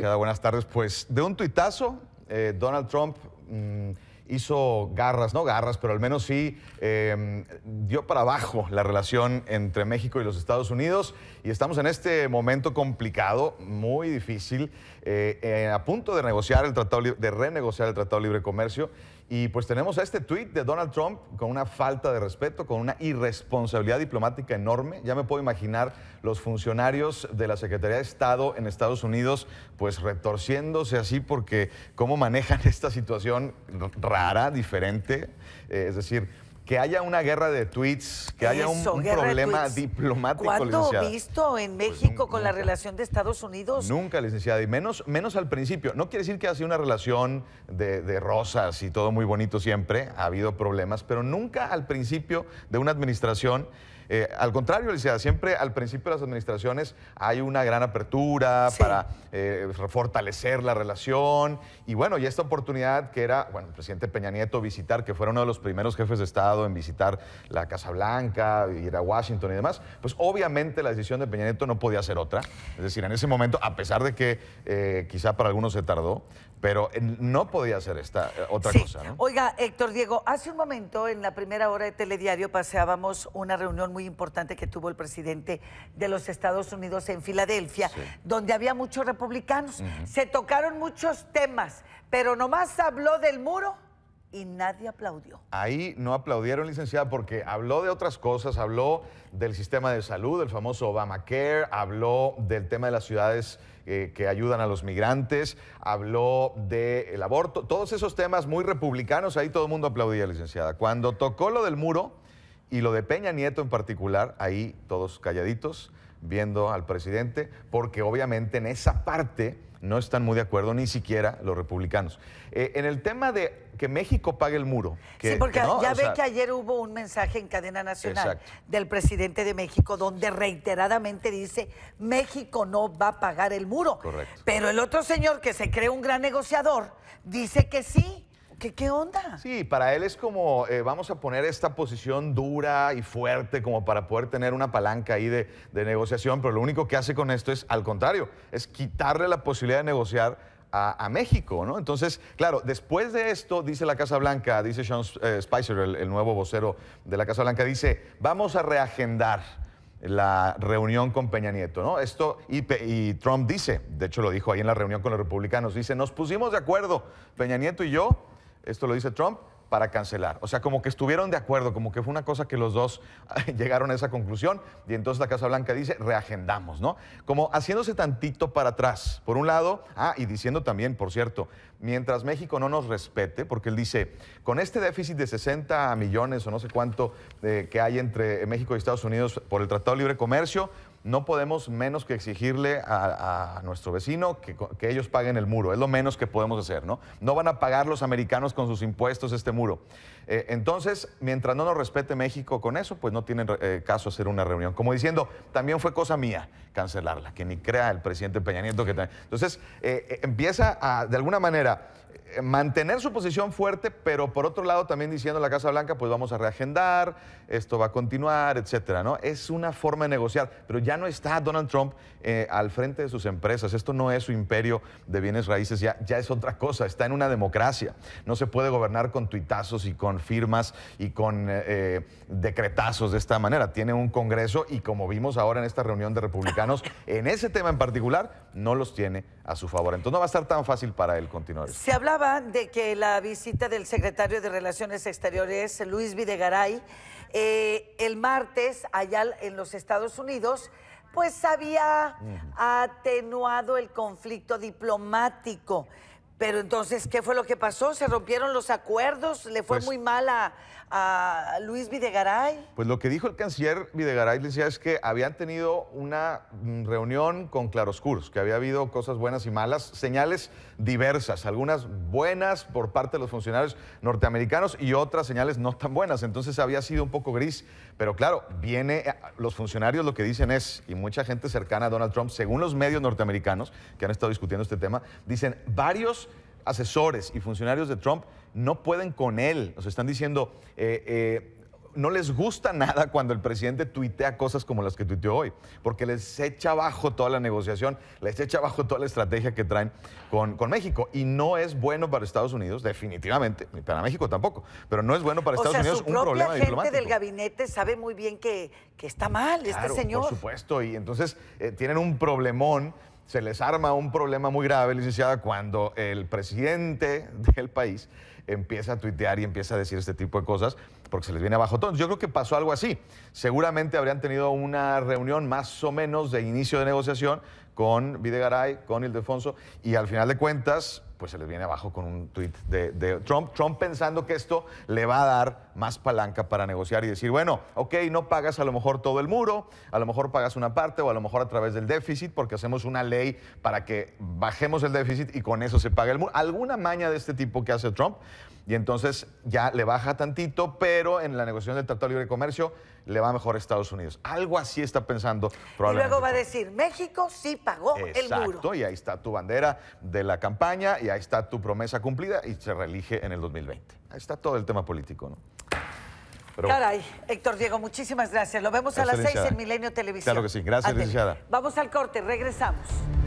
Buenas tardes. Pues de un tuitazo, eh, Donald Trump mm, hizo garras, no garras, pero al menos sí em, dio para abajo la relación entre México y los Estados Unidos. Y estamos en este momento complicado, muy difícil, eh, eh, a punto de negociar el tratado de renegociar el Tratado de Libre Comercio. Y pues tenemos este tweet de Donald Trump con una falta de respeto, con una irresponsabilidad diplomática enorme. Ya me puedo imaginar los funcionarios de la Secretaría de Estado en Estados Unidos pues retorciéndose así porque cómo manejan esta situación rara, diferente. Eh, es decir, que haya una guerra de tweets, que haya un, problema diplomático. ¿Cuándo visto en pues México con la relación de Estados Unidos? Nunca, licenciada, y menos, menos al principio. No quiere decir que ha sido una relación de, rosas y todo muy bonito siempre, ha habido problemas, pero nunca al principio de una administración eh, al contrario, Alicia, siempre al principio de las administraciones hay una gran apertura para eh, fortalecer la relación. Y bueno, y esta oportunidad que era, bueno, el presidente Peña Nieto visitar, que fue uno de los primeros jefes de Estado en visitar la Casa Blanca, ir a Washington y demás, pues obviamente la decisión de Peña Nieto no podía ser otra. Es decir, en ese momento, a pesar de que eh, quizá para algunos se tardó, pero no podía ser esta otra cosa. ¿no? Oiga, Héctor Diego, hace un momento en la primera hora de Telediario paseábamos una reunión muy importante que tuvo el presidente de los Estados Unidos en Filadelfia, donde había muchos republicanos. Se tocaron muchos temas, pero nomás habló del muro y nadie aplaudió. Ahí no aplaudieron, licenciada, porque habló de otras cosas, habló del sistema de salud, el famoso Obamacare, habló del tema de las ciudades eh, que ayudan a los migrantes, habló del el aborto, todos esos temas muy republicanos, ahí todo el mundo aplaudía, licenciada. Cuando tocó lo del muro, y lo de Peña Nieto en particular, ahí todos calladitos, viendo al presidente, porque obviamente en esa parte no están muy de acuerdo ni siquiera los republicanos. Eh, en el tema de que México pague el muro. sí, porque ya ve que ayer hubo un mensaje en cadena nacional del presidente de México donde reiteradamente dice México no va a pagar el muro. Correcto. Pero el otro señor que se cree un gran negociador dice que sí. ¿Qué, onda? Sí, para él es como, eh, vamos a poner esta posición dura y fuerte como para poder tener una palanca ahí de, negociación, pero lo único que hace con esto es, al contrario, es quitarle la posibilidad de negociar a, México, ¿no? Entonces, claro, después de esto, dice la Casa Blanca, dice Sean eh, Spicer, el, nuevo vocero de la Casa Blanca, dice, vamos a reagendar la reunión con Peña Nieto, ¿no? Esto, y, Trump dice, de hecho lo dijo ahí en la reunión con los republicanos, dice, nos pusimos de acuerdo, Peña Nieto y yo, esto lo dice Trump, para cancelar. O sea, como que estuvieron de acuerdo, como que fue una cosa que los dos llegaron a esa conclusión y entonces la Casa Blanca dice, reagendamos, ¿no? Como haciéndose tantito para atrás, por un lado, ah, y diciendo también, por cierto, mientras México no nos respete, porque él dice, con este déficit de 60 millones o no sé cuánto eh, que hay entre México y Estados Unidos por el Tratado de Libre Comercio, no podemos menos que exigirle a, nuestro vecino que, ellos paguen el muro. Es lo menos que podemos hacer, ¿no? No van a pagar los americanos con sus impuestos este muro. Eh, entonces, mientras no nos respete México con eso, pues no tienen eh, caso hacer una reunión. Como diciendo, también fue cosa mía cancelarla, que ni crea el presidente Peña Nieto que también. Entonces, eh, empieza a, de alguna manera, eh, mantener su posición fuerte, pero por otro lado también diciendo la Casa Blanca, pues vamos a reagendar, esto va a continuar, etcétera, ¿no? Es una forma de negociar, pero ya no está Donald Trump eh, al frente de sus empresas. Esto no es su imperio de bienes raíces, ya, ya es otra cosa. Está en una democracia. No se puede gobernar con tuitazos y con firmas y con eh, decretazos de esta manera. Tiene un Congreso y como vimos ahora en esta reunión de republicanos, en ese tema en particular, no los tiene a su favor. Entonces no va a estar tan fácil para él continuar hablaba de que la visita del secretario de Relaciones Exteriores, Luis Videgaray, eh, el martes allá en los Estados Unidos, pues había atenuado el conflicto diplomático. Pero entonces, ¿qué fue lo que pasó? ¿Se rompieron los acuerdos? ¿Le fue pues muy mal a, Luis Videgaray? Pues lo que dijo el canciller Videgaray decía es que habían tenido una mm, reunión con claroscuros, que había habido cosas buenas y malas, señales diversas, algunas buenas por parte de los funcionarios norteamericanos y otras señales no tan buenas. Entonces había sido un poco gris, pero claro, viene eh, los funcionarios lo que dicen es y mucha gente cercana a Donald Trump, según los medios norteamericanos que han estado discutiendo este tema, dicen varios asesores y funcionarios de Trump no pueden con él. Nos están diciendo, eh, eh, no les gusta nada cuando el presidente tuitea cosas como las que tuiteó hoy, porque les echa abajo toda la negociación, les echa abajo toda la estrategia que traen con, México. Y no es bueno para Estados Unidos, definitivamente, ni para México tampoco, pero no es bueno para Estados Unidos un problema gente del gabinete sabe muy bien que, está mal este señor. Por supuesto, y entonces eh, tienen un problemón se les arma un problema muy grave, licenciada, cuando el presidente del país empieza a tuitear y empieza a decir este tipo de cosas porque se les viene abajo todo. Yo creo que pasó algo así. Seguramente habrían tenido una reunión más o menos de inicio de negociación con Videgaray, con Ildefonso, y al final de cuentas pues se les viene abajo con un tweet de, Trump. Trump pensando que esto le va a dar más palanca para negociar y decir, bueno, ok, no pagas a lo mejor todo el muro, a lo mejor pagas una parte o a lo mejor a través del déficit porque hacemos una ley para que bajemos el déficit y con eso se paga el muro. Alguna maña de este tipo que hace Trump y entonces ya le baja tantito, pero en la negociación del Tratado de Libre Comercio le va mejor a Estados Unidos. Algo así está pensando probablemente. Y luego va a decir, México sí pagó el muro. Exacto, y ahí está tu bandera de la campaña ahí está tu promesa cumplida y se reelige en el 2020. Ahí está todo el tema político, ¿no? Caray, Héctor Diego, muchísimas gracias. Lo vemos a las seis en Milenio Televisión. Claro que sí, gracias, licenciada. Vamos al corte, regresamos.